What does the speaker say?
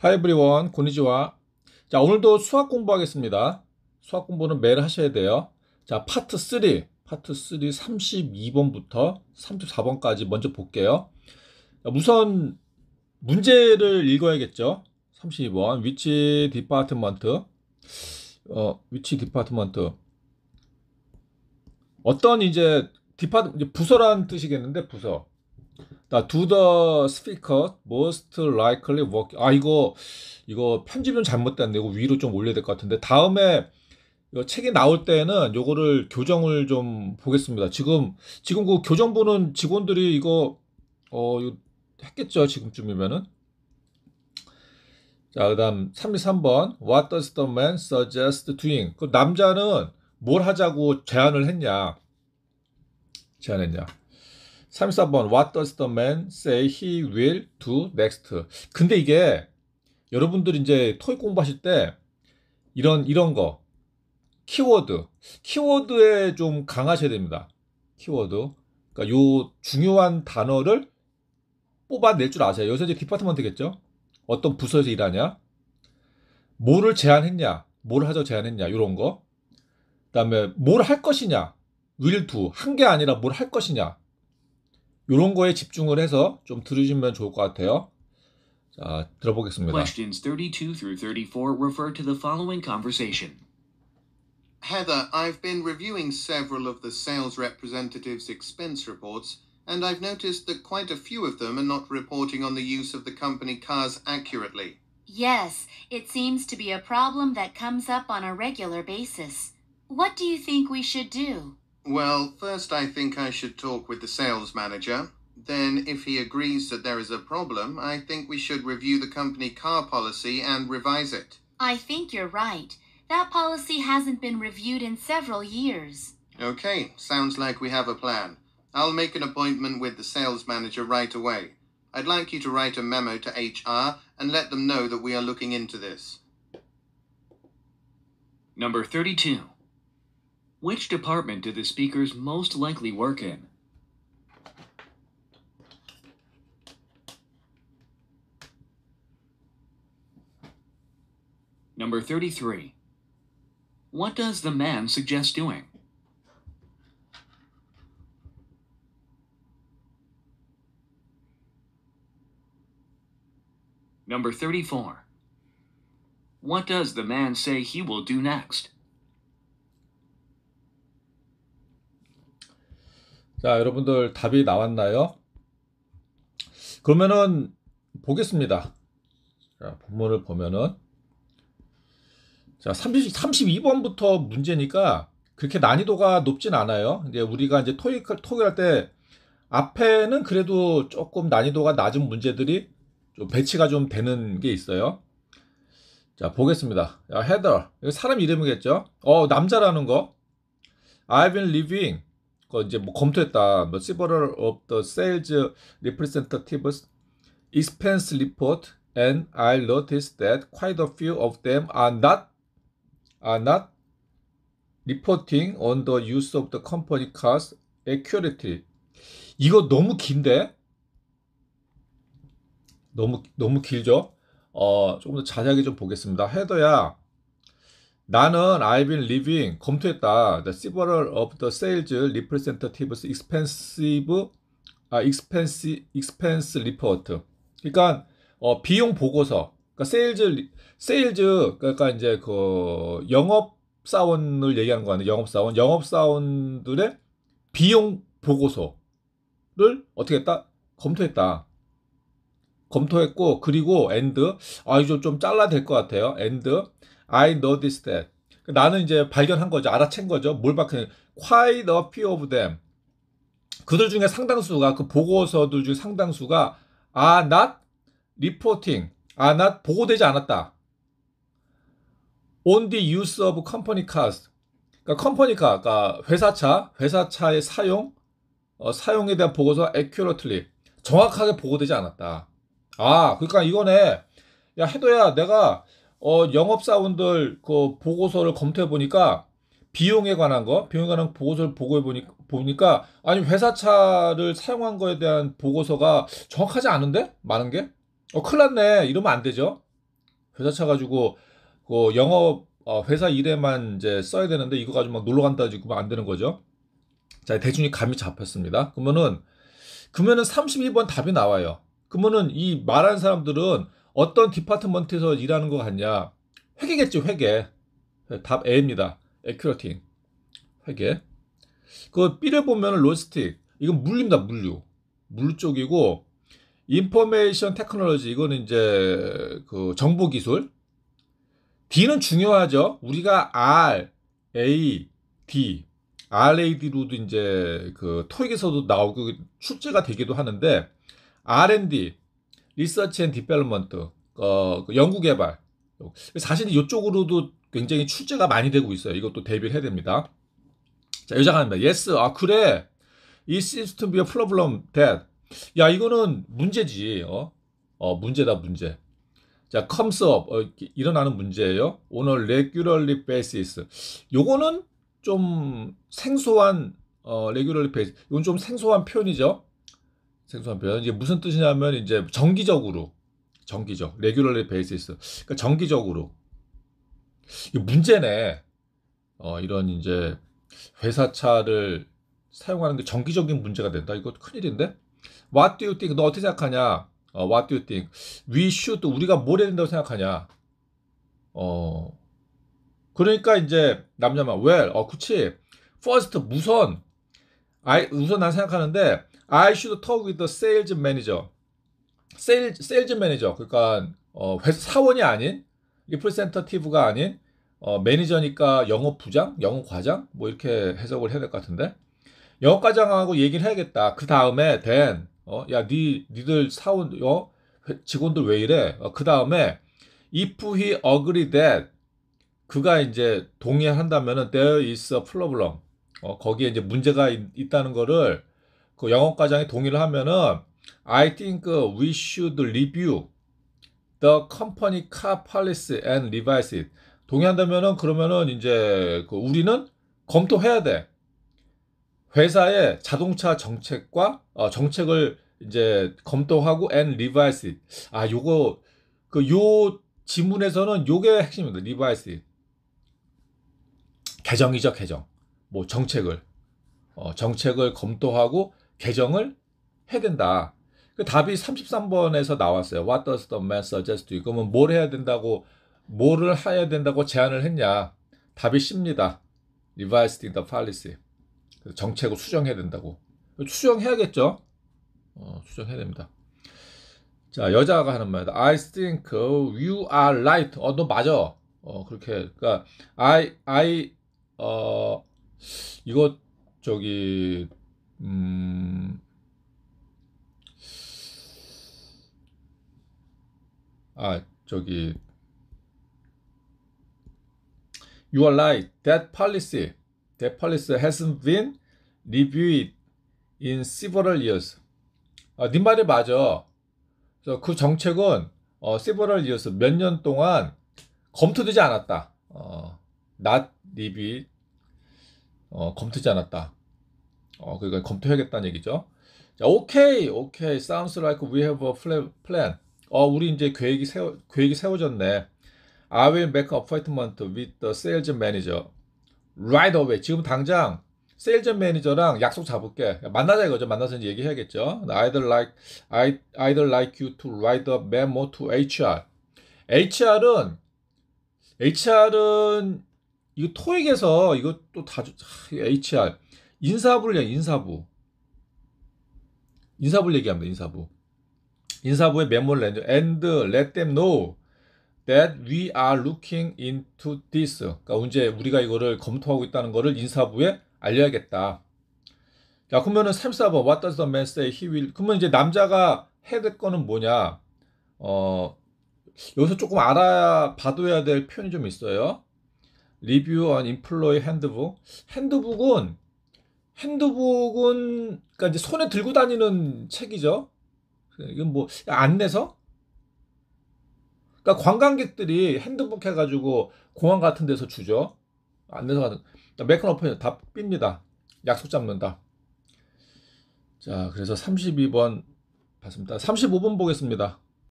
하이브리원 고니즈와자 오늘도 수학 공부하겠습니다. 수학 공부는 매일 하셔야 돼요. 자 파트 3 파트 3 32번부터 34번까지 먼저 볼게요. 자, 우선 문제를 읽어야겠죠. 32번 위치 디파트먼트 어 위치 디파트먼트 어떤 이제 디파트 부서란 뜻이겠는데 부서 do the speaker most likely work. 아, 이거, 이거 편집은 잘못됐는데, 이거 위로 좀 올려야 될 것 같은데. 다음에 이거 책이 나올 때는 에 요거를 교정을 좀 보겠습니다. 지금, 지금 그교정부는 직원들이 이거, 어, 했겠죠. 지금쯤이면은. 자, 그 다음 33번. What does the man suggest doing? 그 남자는 뭘 하자고 제안을 했냐? 제안했냐? 34번 What does the man say he will do next? 근데 이게 여러분들 이제 토익 공부하실 때 이런 이런 거 키워드 키워드에 좀 강하셔야 됩니다. 키워드 그러니까 요 중요한 단어를 뽑아낼 줄 아세요. 요새 이제 디파트먼트겠죠? 어떤 부서에서 일하냐? 뭐를 제안했냐? 뭘 하죠 제안했냐? 요런 거. 그다음에 뭘 할 것이냐? will do 한 게 아니라 뭘 할 것이냐? 이런 거에 집중을 해서 좀 들으시면 좋을 것 같아요. 자, 들어보겠습니다. Questions 32 through 34 refer to the following conversation. Heather, I've been reviewing several of the sales representatives' expense reports, and I've noticed that quite a few of them are not reporting on the use of the company cars accurately. Yes, it seems to be a problem that comes up on a regular basis. What do you think we should do? Well, first I think I should talk with the sales manager. Then, if he agrees that there is a problem, I think we should review the company car policy and revise it. I think you're right. That policy hasn't been reviewed in several years. Okay, sounds like we have a plan. I'll make an appointment with the sales manager right away. I'd like you to write a memo to HR and let them know that we are looking into this. Number 32. Which department do the speakers most likely work in? Number 33. What does the man suggest doing? Number 34. What does the man say he will do next? 자, 여러분들 답이 나왔나요? 그러면은 보겠습니다. 자, 본문을 보면은 자, 30, 32번부터 문제니까 그렇게 난이도가 높진 않아요. 이제 우리가 이제 토익 토익 할때 앞에는 그래도 조금 난이도가 낮은 문제들이 좀 배치가 좀 되는 게 있어요. 자, 보겠습니다. 헤더. 사람 이름이겠죠? 어, 남자라는 거. I've been living 거 이제 뭐 검토했다. 뭐 several of the sales representatives expense report and I noticed that quite a few of them are not are not reporting on the use of the company cars accurately. 이거 너무 긴데? 너무 너무 길죠? 어, 조금 더 자세하게 좀 보겠습니다. 헤더야 나는 I've been living 검토했다. The several of the sales representatives expensive 아 expense expense report. 그러니까 어, 비용 보고서. 그러니까 세일즈 세일즈 그러니까 이제 그 영업 사원을 얘기하는 거 아니에요? 영업 사원, 영업 사원들의 비용 보고서를 어떻게 했다? 검토했다. 검토했고 그리고 엔드 아 이거 좀 잘라 될것 같아요. 엔드 I noticed that. 그러니까 나는 이제 발견한 거죠. 알아챈 거죠. 뭘 봤냐. Quite a few of them. 그들 중에 상당수가, 그 보고서들 중 상당수가 are not reporting. are not 보고되지 않았다. on the use of company cars. 그러니까 컴퍼니 카, 그러니까 회사차, 회사차의 사용, 어, 사용에 대한 보고서 accurately. 정확하게 보고되지 않았다. 아, 그러니까 이거네. 야, 해도야, 내가 어, 영업사원들 그 보고서를 검토해 보니까 비용에 관한 거, 비용에 관한 보고서를 보고해 보니, 보니까 아니 회사 차를 사용한 거에 대한 보고서가 정확하지 않은데 많은 게 어, 큰일 났네 이러면 안 되죠. 회사 차 가지고 그 영업 어, 회사 일에만 이제 써야 되는데 이거 가지고 막 놀러 간다 지고 안 되는 거죠. 자 대충이 감이 잡혔습니다. 그러면은 그러면은 3 2번 답이 나와요. 그러면은 이말한 사람들은 어떤 디파트먼트에서 일하는 것 같냐? 회계겠지, 회계. 답 A입니다. 에큐러팅. 회계. 그 B를 보면 로스틱. 이건 물류입니다, 물류. 물류 쪽이고, 인포메이션 테크놀로지. 이거는 이제 그 정보 기술. D는 중요하죠. 우리가 R, A, D. RAD로도 이제 그 토익에서도 나오고 출제가 되기도 하는데 R&D 리서치 앤 디벨롭먼트, 어, 그 연구개발. 사실 이쪽으로도 굉장히 출제가 많이 되고 있어요. 이것도 대비를 해야 됩니다. 자, 요작합니다. Yes, 아, 그래. It seems to be problem t 야, 이거는 문제지. 어, 어 문제다, 문제. 자, comes up. 어, 일어나는 문제예요. 오늘 regularly basis. 요거는 좀 생소한, 어, regularly b a s i 이건 좀 생소한 표현이죠. 생소한 표현. 이게 무슨 뜻이냐면 이제 정기적으로 정기적 레귤러리 베이시스. 그러니까 정기적으로 이 문제네. 어 이런 이제 회사 차를 사용하는 게 정기적인 문제가 된다. 이거 큰일인데. What do you think? 너 어떻게 생각하냐? 어, what do you think? We should 우리가 뭘 해야 된다고 생각하냐? 어 그러니까 이제 남자만 well 어 그치 first 무선 아이 우선 난 생각하는데 I should talk with the sales manager. 세일즈, 세일즈 매니저. 그러니까 어, 회 사원이 아닌 리프레센터티브가 아닌 어, 매니저니까 영업 부장, 영업 과장 뭐 이렇게 해석을 해야 될 것 같은데. 영업 과장하고 얘기를 해야겠다. 그 다음에 댄 어, 야, 니 니들 사원 어, 직원들 왜 이래? 어, 그 다음에 if he agree that 그가 이제 동의한다면은 there is a problem. 어, 거기에 이제 문제가 있, 있다는 거를 그 영업 과장이 동의를 하면은 I think we should review the company car policy and revise it. 동의한다면은 그러면은 이제 그 우리는 검토해야 돼. 회사의 자동차 정책과 어, 정책을 이제 검토하고 and revise it. 아, 요거 그 요 지문에서는 요게 핵심입니다. revise it. 개정이죠, 개정. 뭐 정책을 어, 정책을 검토하고 개정을 해야 된다. 그 답이 33번에서 나왔어요. What does the man suggest? 이거면 뭘 해야 된다고, 뭐를 해야 된다고 제안을 했냐? 답이 c 니다 r e v i s i the policy. 정책을 수정해야 된다고. 수정해야겠죠? 어, 수정해야 됩니다. 자, 여자가 하는 말이다. I think you are right. 어, 너 맞아. 어, 그렇게. 그니까 I, I, 어, 이거, 저기, 음, 아, 저기, You are right. That policy, that policy hasn't been reviewed in several years. 아, 네 말이 맞아. 그래서 그 정책은 어, several years, 몇 년 동안 검토되지 않았다. 어, not reviewed, 어, 검토되지 않았다. 어, 그러니까 검토해야겠다는 얘기죠. 자, 오케이, 오케이. Sounds like we have a plan. 어, 우리 이제 계획이 세워, 계획이 세워졌네. I will make an appointment with the sales manager right away. 지금 당장 세일즈 매니저랑 약속 잡을게. 만나자 이거죠. 만나서 이제 얘기해야겠죠. I'd like, I'd, I'd like you to write a memo to HR. HR은, HR은, 이거 토익에서 이것도 다, HR. 인사부를 그냥 인사부. 인사부를 얘기합니다. 인사부. 인사부의 메모를 내죠. And let them know that we are looking into this. 그러니까 이제 우리가 이거를 검토하고 있다는 것을 인사부에 알려야겠다. 자, 그러면은 34번 What does the man say he will? 그러면 이제 남자가 해야 될 거는 뭐냐? 어, 여기서 조금 알아봐둬야 될 표현이 좀 있어요. Review on Employee Handbook. 핸드북은 핸드북은 그러니까 이제 손에 들고 다니는 책이죠. 네, 이건 뭐 안내서? 그러니까 관광객들이 핸드북 해가지고 공항 같은 데서 주죠. 안내서 같은. 그러니까 매크론 오이다삐니다 약속 잡는다. 자, 그래서 32번 봤습니다. 35번 보겠습니다.